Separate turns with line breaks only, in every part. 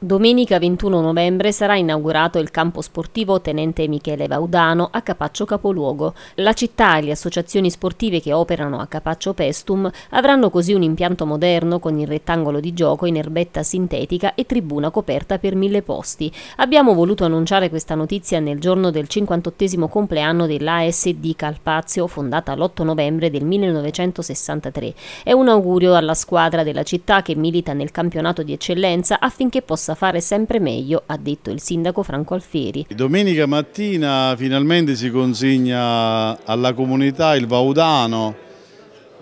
Domenica 21 novembre sarà inaugurato il campo sportivo Tenente Michele Vaudano a Capaccio Capoluogo. La città e le associazioni sportive che operano a Capaccio Pestum avranno così un impianto moderno con il rettangolo di gioco in erbetta sintetica e tribuna coperta per mille posti. Abbiamo voluto annunciare questa notizia nel giorno del 58 compleanno dell'ASD Calpazio, fondata l'8 novembre del 1963. È un augurio alla squadra della città che milita nel campionato di eccellenza affinché possa possa fare sempre meglio, ha detto il sindaco Franco Alfieri.
Domenica mattina finalmente si consegna alla comunità il Vaudano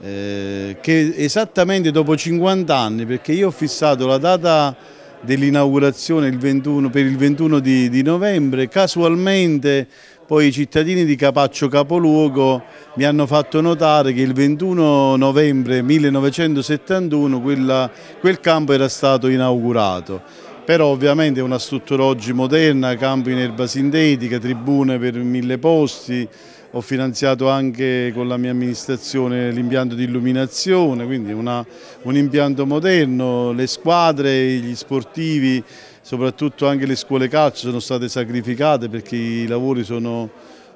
eh, che esattamente dopo 50 anni, perché io ho fissato la data dell'inaugurazione per il 21 di, di novembre, casualmente poi i cittadini di Capaccio Capoluogo mi hanno fatto notare che il 21 novembre 1971 quella, quel campo era stato inaugurato però ovviamente è una struttura oggi moderna, campo in erba sintetica, tribune per mille posti, ho finanziato anche con la mia amministrazione l'impianto di illuminazione, quindi una, un impianto moderno, le squadre, gli sportivi, soprattutto anche le scuole calcio sono state sacrificate perché i lavori sono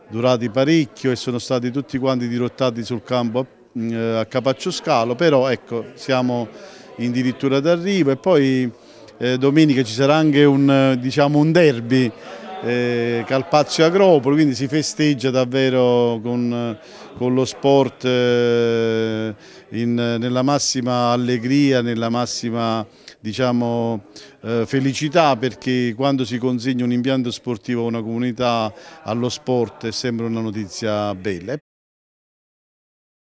durati parecchio e sono stati tutti quanti dirottati sul campo a, a Capaccio Scalo, però ecco siamo addirittura d'arrivo e poi eh, domenica ci sarà anche un, eh, diciamo, un derby eh, Calpazio Agropoli, quindi si festeggia davvero con, eh, con lo sport eh, in, nella massima allegria, nella massima diciamo, eh, felicità perché quando si consegna un impianto sportivo a una comunità allo sport è eh, sempre una notizia bella.